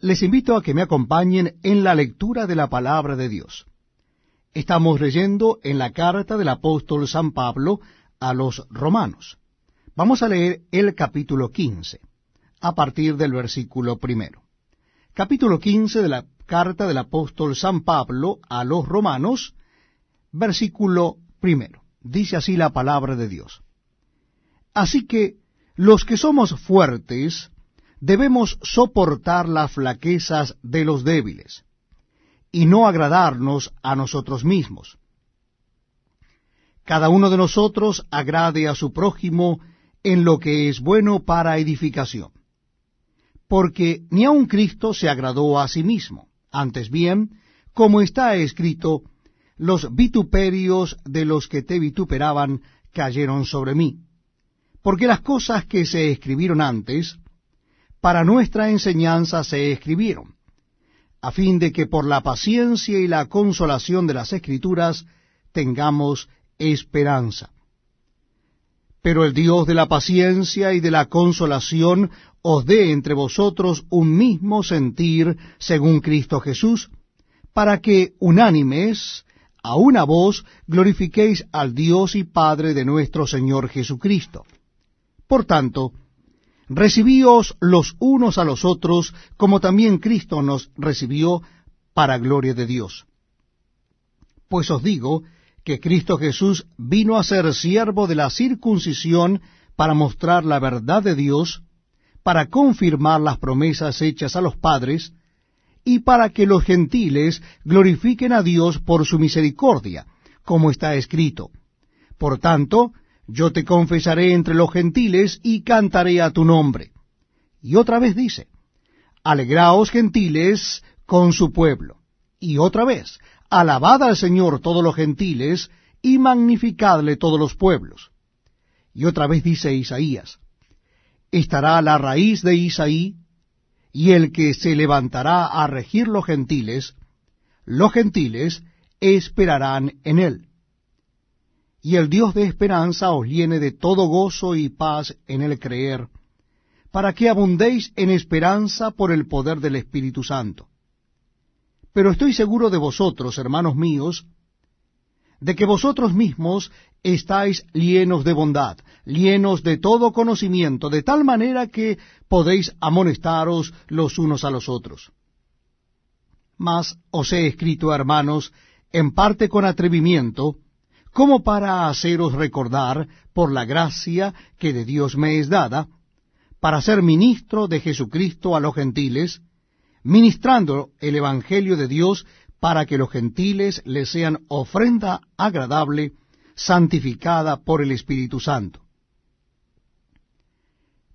Les invito a que me acompañen en la lectura de la palabra de Dios. Estamos leyendo en la carta del apóstol San Pablo a los romanos. Vamos a leer el capítulo 15, a partir del versículo primero. Capítulo 15 de la carta del apóstol San Pablo a los romanos, versículo primero. Dice así la palabra de Dios. Así que los que somos fuertes, debemos soportar las flaquezas de los débiles, y no agradarnos a nosotros mismos. Cada uno de nosotros agrade a su prójimo en lo que es bueno para edificación. Porque ni aun Cristo se agradó a sí mismo, antes bien, como está escrito, los vituperios de los que te vituperaban cayeron sobre mí. Porque las cosas que se escribieron antes, para nuestra enseñanza se escribieron, a fin de que por la paciencia y la consolación de las Escrituras tengamos esperanza. Pero el Dios de la paciencia y de la consolación os dé entre vosotros un mismo sentir según Cristo Jesús, para que unánimes, a una voz, glorifiquéis al Dios y Padre de nuestro Señor Jesucristo. Por tanto, Recibíos los unos a los otros, como también Cristo nos recibió para gloria de Dios. Pues os digo que Cristo Jesús vino a ser siervo de la circuncisión para mostrar la verdad de Dios, para confirmar las promesas hechas a los padres, y para que los gentiles glorifiquen a Dios por su misericordia, como está escrito. Por tanto, yo te confesaré entre los gentiles y cantaré a tu nombre. Y otra vez dice, Alegraos gentiles con su pueblo. Y otra vez, Alabad al Señor todos los gentiles y magnificadle todos los pueblos. Y otra vez dice Isaías, Estará la raíz de Isaí y el que se levantará a regir los gentiles, los gentiles esperarán en él. Y el Dios de esperanza os llene de todo gozo y paz en el creer, para que abundéis en esperanza por el poder del Espíritu Santo. Pero estoy seguro de vosotros, hermanos míos, de que vosotros mismos estáis llenos de bondad, llenos de todo conocimiento, de tal manera que podéis amonestaros los unos a los otros. Mas os he escrito, hermanos, en parte con atrevimiento, como para haceros recordar por la gracia que de Dios me es dada, para ser ministro de Jesucristo a los gentiles, ministrando el Evangelio de Dios para que los gentiles le sean ofrenda agradable, santificada por el Espíritu Santo.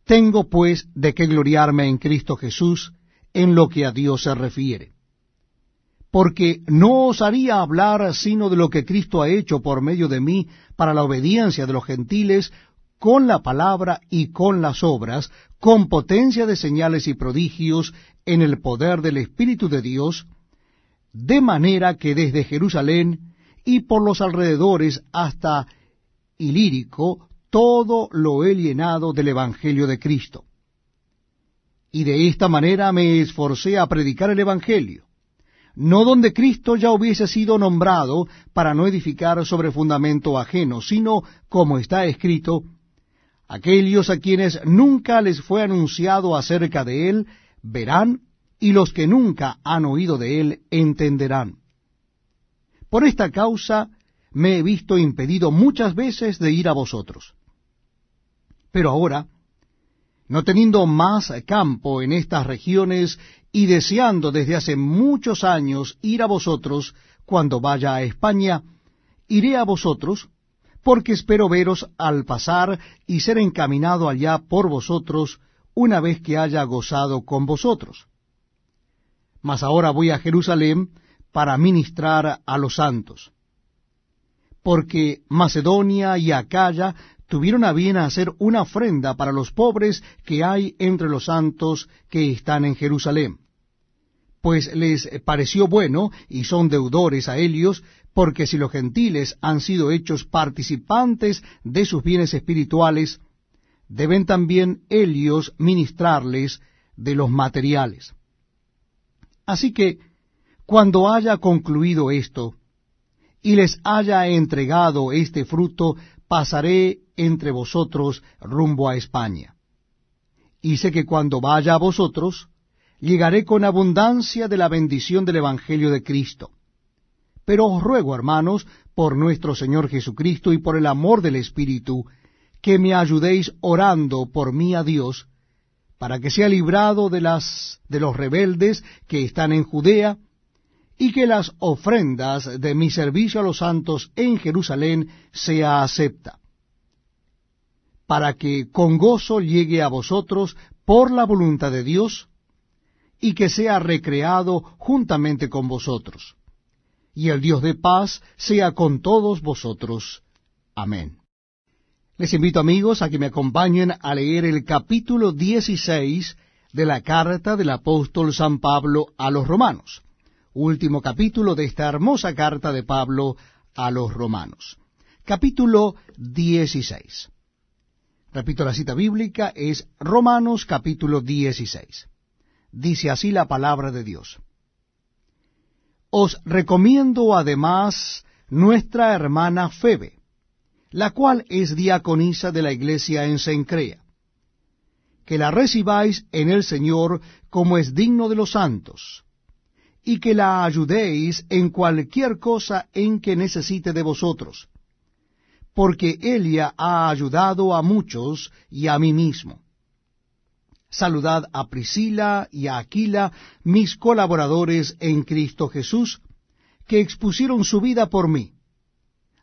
Tengo pues de qué gloriarme en Cristo Jesús en lo que a Dios se refiere porque no osaría hablar sino de lo que Cristo ha hecho por medio de mí para la obediencia de los gentiles con la palabra y con las obras, con potencia de señales y prodigios en el poder del Espíritu de Dios, de manera que desde Jerusalén y por los alrededores hasta Ilírico, todo lo he llenado del Evangelio de Cristo. Y de esta manera me esforcé a predicar el Evangelio no donde Cristo ya hubiese sido nombrado para no edificar sobre fundamento ajeno, sino, como está escrito, aquellos a quienes nunca les fue anunciado acerca de él, verán, y los que nunca han oído de él, entenderán. Por esta causa me he visto impedido muchas veces de ir a vosotros. Pero ahora, no teniendo más campo en estas regiones y deseando desde hace muchos años ir a vosotros, cuando vaya a España, iré a vosotros, porque espero veros al pasar y ser encaminado allá por vosotros una vez que haya gozado con vosotros. Mas ahora voy a Jerusalén para ministrar a los santos. Porque Macedonia y Acaya tuvieron a bien hacer una ofrenda para los pobres que hay entre los santos que están en Jerusalén. Pues les pareció bueno, y son deudores a ellos, porque si los gentiles han sido hechos participantes de sus bienes espirituales, deben también ellos ministrarles de los materiales. Así que, cuando haya concluido esto, y les haya entregado este fruto, pasaré entre vosotros rumbo a España. Y sé que cuando vaya a vosotros, llegaré con abundancia de la bendición del Evangelio de Cristo. Pero os ruego, hermanos, por nuestro Señor Jesucristo y por el amor del Espíritu, que me ayudéis orando por mí a Dios, para que sea librado de las de los rebeldes que están en Judea, y que las ofrendas de mi servicio a los santos en Jerusalén sea acepta, para que con gozo llegue a vosotros por la voluntad de Dios, y que sea recreado juntamente con vosotros. Y el Dios de paz sea con todos vosotros. Amén. Les invito amigos a que me acompañen a leer el capítulo dieciséis de la carta del apóstol San Pablo a los romanos último capítulo de esta hermosa carta de Pablo a los romanos. Capítulo 16. Repito, la cita bíblica es Romanos capítulo 16. Dice así la palabra de Dios. Os recomiendo además nuestra hermana Febe, la cual es diaconisa de la iglesia en Sencrea, que la recibáis en el Señor como es digno de los santos y que la ayudéis en cualquier cosa en que necesite de vosotros, porque Elia ha ayudado a muchos y a mí mismo. Saludad a Priscila y a Aquila, mis colaboradores en Cristo Jesús, que expusieron su vida por mí,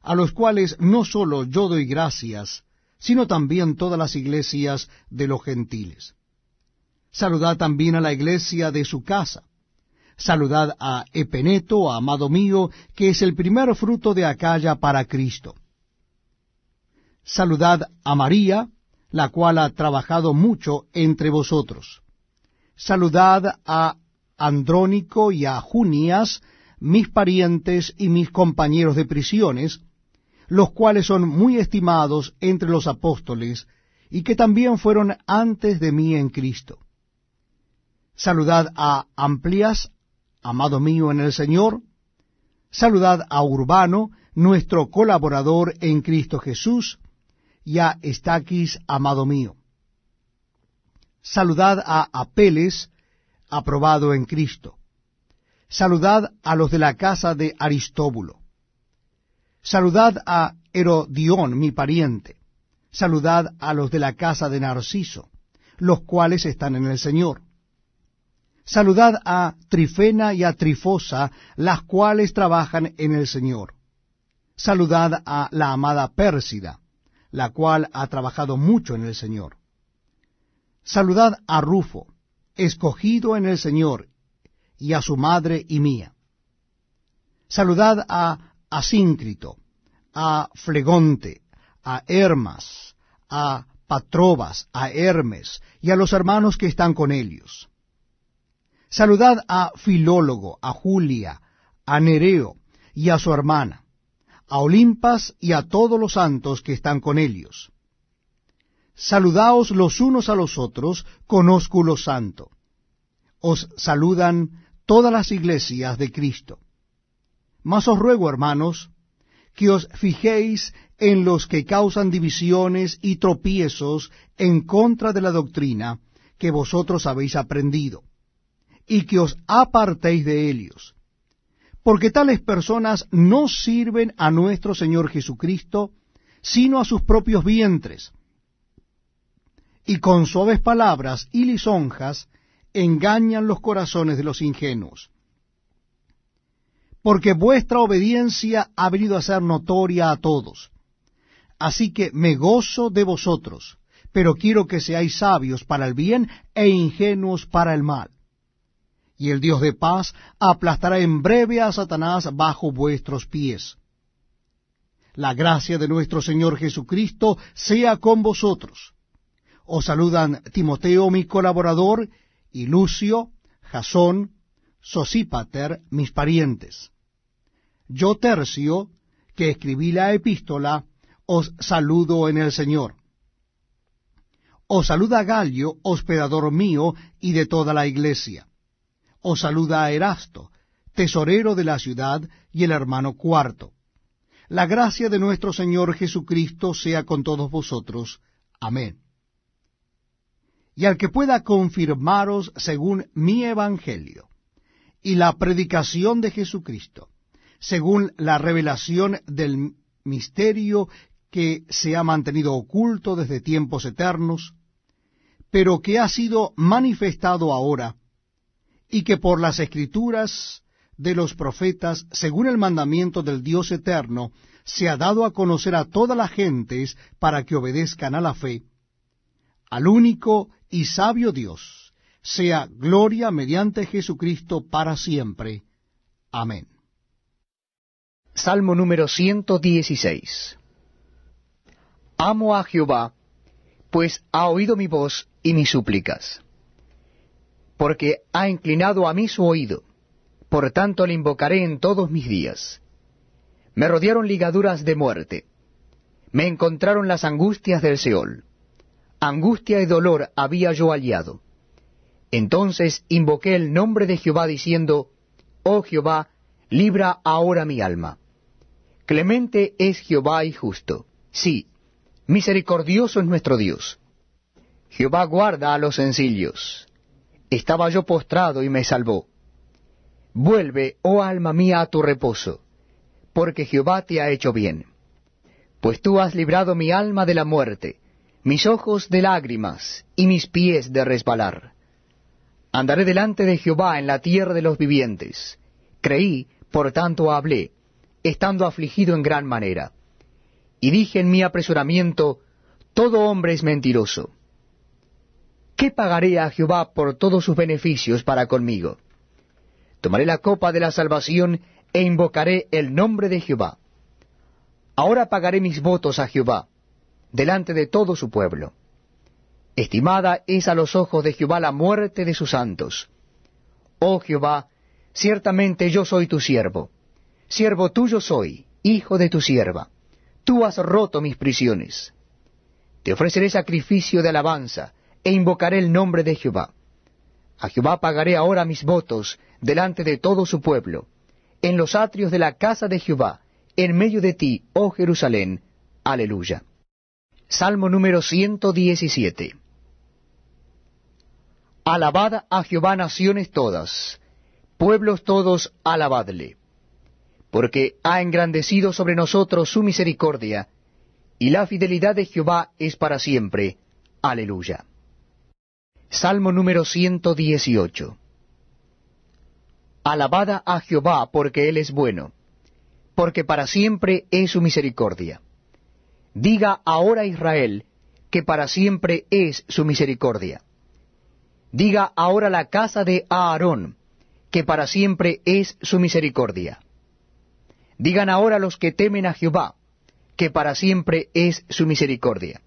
a los cuales no solo yo doy gracias, sino también todas las iglesias de los gentiles. Saludad también a la iglesia de su casa. Saludad a Epeneto, amado mío, que es el primer fruto de Acaya para Cristo. Saludad a María, la cual ha trabajado mucho entre vosotros. Saludad a Andrónico y a Junías, mis parientes y mis compañeros de prisiones, los cuales son muy estimados entre los apóstoles, y que también fueron antes de mí en Cristo. Saludad a Amplias, Amado mío en el Señor, saludad a Urbano, nuestro colaborador en Cristo Jesús, y a Estaquis, amado mío. Saludad a Apeles, aprobado en Cristo. Saludad a los de la casa de Aristóbulo. Saludad a Herodión, mi pariente. Saludad a los de la casa de Narciso, los cuales están en el Señor. Saludad a Trifena y a Trifosa, las cuales trabajan en el Señor. Saludad a la amada Pérsida, la cual ha trabajado mucho en el Señor. Saludad a Rufo, escogido en el Señor, y a su madre y mía. Saludad a Asíncrito, a Flegonte, a Hermas, a Patrobas, a Hermes, y a los hermanos que están con ellos. Saludad a Filólogo, a Julia, a Nereo y a su hermana, a Olimpas y a todos los santos que están con ellos. Saludaos los unos a los otros con ósculo santo. Os saludan todas las iglesias de Cristo. Mas os ruego, hermanos, que os fijéis en los que causan divisiones y tropiezos en contra de la doctrina que vosotros habéis aprendido y que os apartéis de ellos, porque tales personas no sirven a nuestro Señor Jesucristo, sino a sus propios vientres, y con suaves palabras y lisonjas engañan los corazones de los ingenuos. Porque vuestra obediencia ha venido a ser notoria a todos. Así que me gozo de vosotros, pero quiero que seáis sabios para el bien e ingenuos para el mal y el Dios de paz aplastará en breve a Satanás bajo vuestros pies. La gracia de nuestro Señor Jesucristo sea con vosotros. Os saludan Timoteo, mi colaborador, y Lucio, Jasón, Sosípater, mis parientes. Yo, Tercio, que escribí la epístola, os saludo en el Señor. Os saluda Galio, hospedador mío y de toda la iglesia os saluda a Erasto, tesorero de la ciudad, y el hermano cuarto. La gracia de nuestro Señor Jesucristo sea con todos vosotros. Amén. Y al que pueda confirmaros según mi evangelio y la predicación de Jesucristo, según la revelación del misterio que se ha mantenido oculto desde tiempos eternos, pero que ha sido manifestado ahora y que por las escrituras de los profetas, según el mandamiento del Dios eterno, se ha dado a conocer a todas las gentes para que obedezcan a la fe, al único y sabio Dios, sea gloria mediante Jesucristo para siempre. Amén. Salmo número 116. Amo a Jehová, pues ha oído mi voz y mis súplicas porque ha inclinado a mí su oído. Por tanto le invocaré en todos mis días. Me rodearon ligaduras de muerte. Me encontraron las angustias del Seol. Angustia y dolor había yo aliado. Entonces invoqué el nombre de Jehová diciendo, Oh Jehová, libra ahora mi alma. Clemente es Jehová y justo. Sí, misericordioso es nuestro Dios. Jehová guarda a los sencillos estaba yo postrado y me salvó. Vuelve, oh alma mía, a tu reposo, porque Jehová te ha hecho bien. Pues tú has librado mi alma de la muerte, mis ojos de lágrimas y mis pies de resbalar. Andaré delante de Jehová en la tierra de los vivientes. Creí, por tanto hablé, estando afligido en gran manera. Y dije en mi apresuramiento, todo hombre es mentiroso. ¿Qué pagaré a Jehová por todos sus beneficios para conmigo? Tomaré la copa de la salvación e invocaré el nombre de Jehová. Ahora pagaré mis votos a Jehová, delante de todo su pueblo. Estimada es a los ojos de Jehová la muerte de sus santos. Oh Jehová, ciertamente yo soy tu siervo. Siervo tuyo soy, hijo de tu sierva. Tú has roto mis prisiones. Te ofreceré sacrificio de alabanza, e invocaré el nombre de Jehová. A Jehová pagaré ahora mis votos delante de todo su pueblo, en los atrios de la casa de Jehová, en medio de ti, oh Jerusalén. Aleluya. Salmo número 117. Alabada a Jehová naciones todas, pueblos todos, alabadle, porque ha engrandecido sobre nosotros su misericordia, y la fidelidad de Jehová es para siempre. Aleluya. Salmo número 118. Alabada a Jehová porque Él es bueno, porque para siempre es su misericordia. Diga ahora Israel que para siempre es su misericordia. Diga ahora la casa de Aarón que para siempre es su misericordia. Digan ahora los que temen a Jehová que para siempre es su misericordia.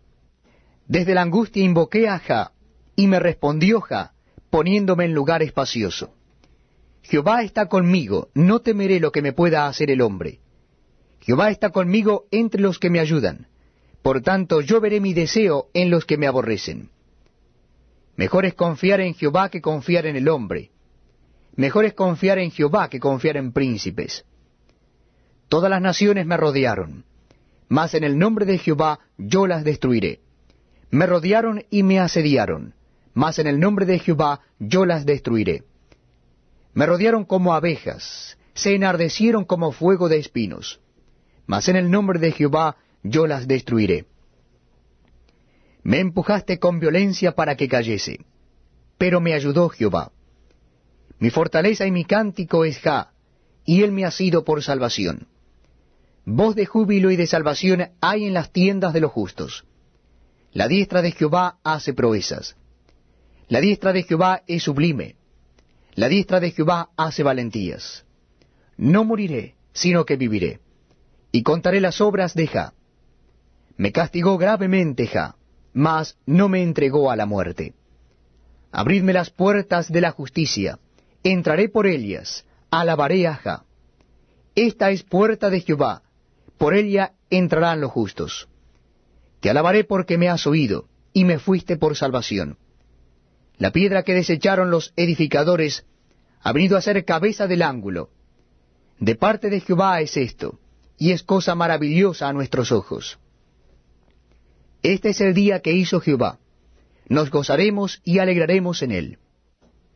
Desde la angustia invoqué a Jah y me respondió Ja, poniéndome en lugar espacioso. Jehová está conmigo, no temeré lo que me pueda hacer el hombre. Jehová está conmigo entre los que me ayudan. Por tanto, yo veré mi deseo en los que me aborrecen. Mejor es confiar en Jehová que confiar en el hombre. Mejor es confiar en Jehová que confiar en príncipes. Todas las naciones me rodearon, mas en el nombre de Jehová yo las destruiré. Me rodearon y me asediaron mas en el nombre de Jehová yo las destruiré. Me rodearon como abejas, se enardecieron como fuego de espinos, mas en el nombre de Jehová yo las destruiré. Me empujaste con violencia para que cayese, pero me ayudó Jehová. Mi fortaleza y mi cántico es Ja, y él me ha sido por salvación. Voz de júbilo y de salvación hay en las tiendas de los justos. La diestra de Jehová hace proezas. La diestra de Jehová es sublime. La diestra de Jehová hace valentías. No moriré, sino que viviré. Y contaré las obras de Ja. Me castigó gravemente Ja, mas no me entregó a la muerte. Abridme las puertas de la justicia. Entraré por ellas. Alabaré a Ja. Esta es puerta de Jehová. Por ella entrarán los justos. Te alabaré porque me has oído, y me fuiste por salvación. La piedra que desecharon los edificadores ha venido a ser cabeza del ángulo. De parte de Jehová es esto, y es cosa maravillosa a nuestros ojos. Este es el día que hizo Jehová. Nos gozaremos y alegraremos en él.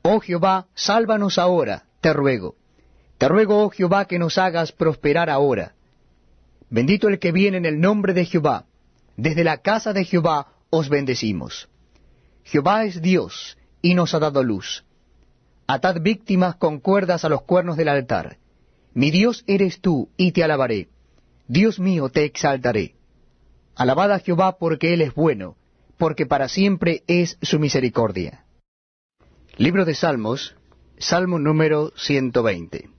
Oh Jehová, sálvanos ahora, te ruego. Te ruego, oh Jehová, que nos hagas prosperar ahora. Bendito el que viene en el nombre de Jehová. Desde la casa de Jehová os bendecimos. Jehová es Dios, y nos ha dado luz. Atad víctimas con cuerdas a los cuernos del altar. Mi Dios eres tú, y te alabaré. Dios mío, te exaltaré. Alabad a Jehová porque Él es bueno, porque para siempre es su misericordia. Libro de Salmos, Salmo número 120.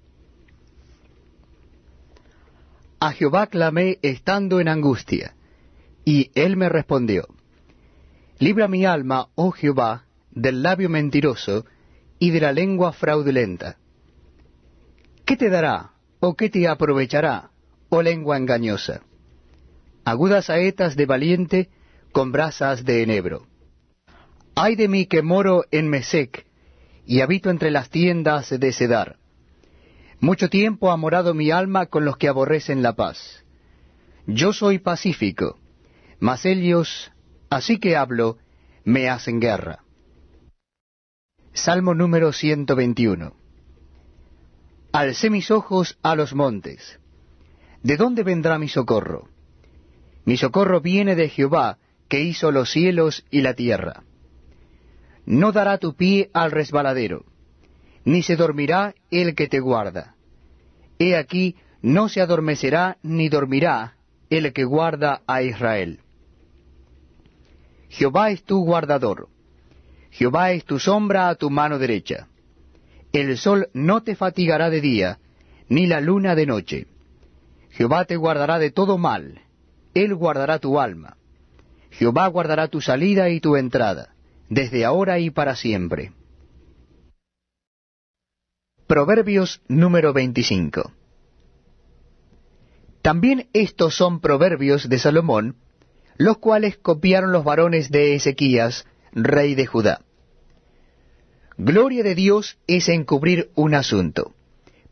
A Jehová clamé estando en angustia, y Él me respondió. Libra mi alma, oh Jehová, del labio mentiroso y de la lengua fraudulenta. ¿Qué te dará o qué te aprovechará, oh lengua engañosa? Agudas saetas de valiente con brasas de enebro. Ay de mí que moro en Mesec y habito entre las tiendas de Sedar. Mucho tiempo ha morado mi alma con los que aborrecen la paz. Yo soy pacífico, mas ellos, así que hablo, me hacen guerra. Salmo número 121. Alcé mis ojos a los montes. ¿De dónde vendrá mi socorro? Mi socorro viene de Jehová, que hizo los cielos y la tierra. No dará tu pie al resbaladero, ni se dormirá el que te guarda. He aquí, no se adormecerá ni dormirá el que guarda a Israel. Jehová es tu guardador Jehová es tu sombra a tu mano derecha. El sol no te fatigará de día, ni la luna de noche. Jehová te guardará de todo mal, Él guardará tu alma. Jehová guardará tu salida y tu entrada, desde ahora y para siempre. Proverbios número 25 También estos son proverbios de Salomón, los cuales copiaron los varones de Ezequías, rey de Judá. Gloria de Dios es encubrir un asunto,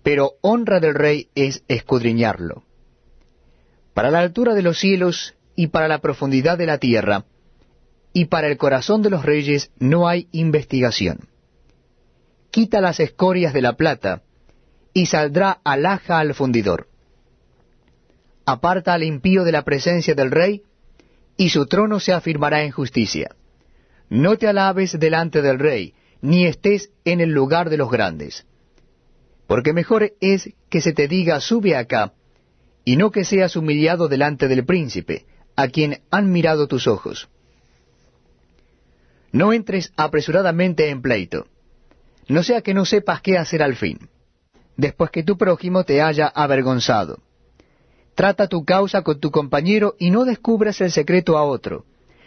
pero honra del rey es escudriñarlo. Para la altura de los cielos y para la profundidad de la tierra, y para el corazón de los reyes no hay investigación. Quita las escorias de la plata, y saldrá alhaja al fundidor. Aparta al impío de la presencia del rey, y su trono se afirmará en justicia. No te alabes delante del rey, ni estés en el lugar de los grandes. Porque mejor es que se te diga sube acá, y no que seas humillado delante del príncipe, a quien han mirado tus ojos. No entres apresuradamente en pleito, no sea que no sepas qué hacer al fin, después que tu prójimo te haya avergonzado. Trata tu causa con tu compañero y no descubras el secreto a otro,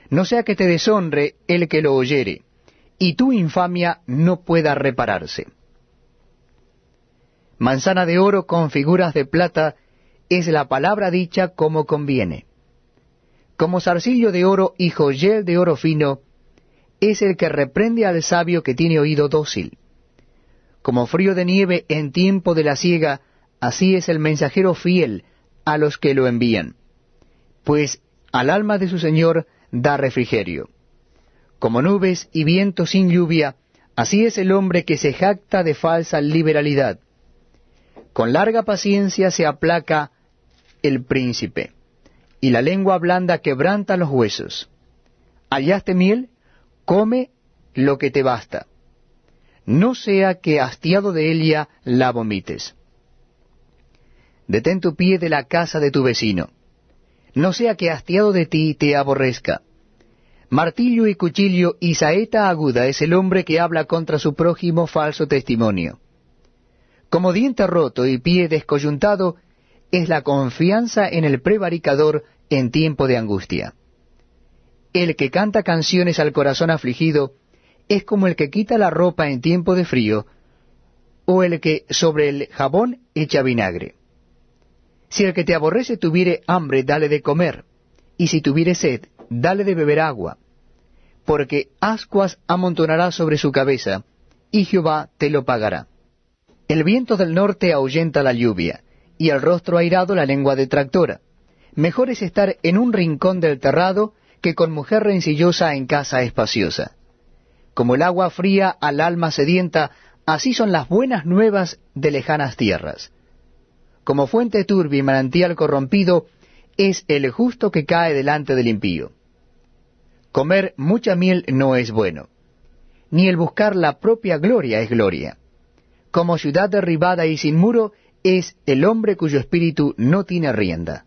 no sea que te deshonre el que lo oyere y tu infamia no pueda repararse. Manzana de oro con figuras de plata es la palabra dicha como conviene. Como zarcillo de oro y joyel de oro fino, es el que reprende al sabio que tiene oído dócil. Como frío de nieve en tiempo de la siega, así es el mensajero fiel a los que lo envían, pues al alma de su Señor da refrigerio como nubes y viento sin lluvia, así es el hombre que se jacta de falsa liberalidad. Con larga paciencia se aplaca el príncipe, y la lengua blanda quebranta los huesos. Hallaste miel, come lo que te basta. No sea que hastiado de ella la vomites. Detén tu pie de la casa de tu vecino. No sea que hastiado de ti te aborrezca Martillo y cuchillo y saeta aguda es el hombre que habla contra su prójimo falso testimonio. Como diente roto y pie descoyuntado es la confianza en el prevaricador en tiempo de angustia. El que canta canciones al corazón afligido es como el que quita la ropa en tiempo de frío o el que sobre el jabón echa vinagre. Si el que te aborrece tuviere hambre, dale de comer, y si tuviere sed, dale de beber agua, porque ascuas amontonará sobre su cabeza, y Jehová te lo pagará. El viento del norte ahuyenta la lluvia, y el rostro airado la lengua detractora. Mejor es estar en un rincón del terrado que con mujer rencillosa en casa espaciosa. Como el agua fría al alma sedienta, así son las buenas nuevas de lejanas tierras. Como fuente turbia y manantial corrompido, es el justo que cae delante del impío. Comer mucha miel no es bueno, ni el buscar la propia gloria es gloria. Como ciudad derribada y sin muro es el hombre cuyo espíritu no tiene rienda.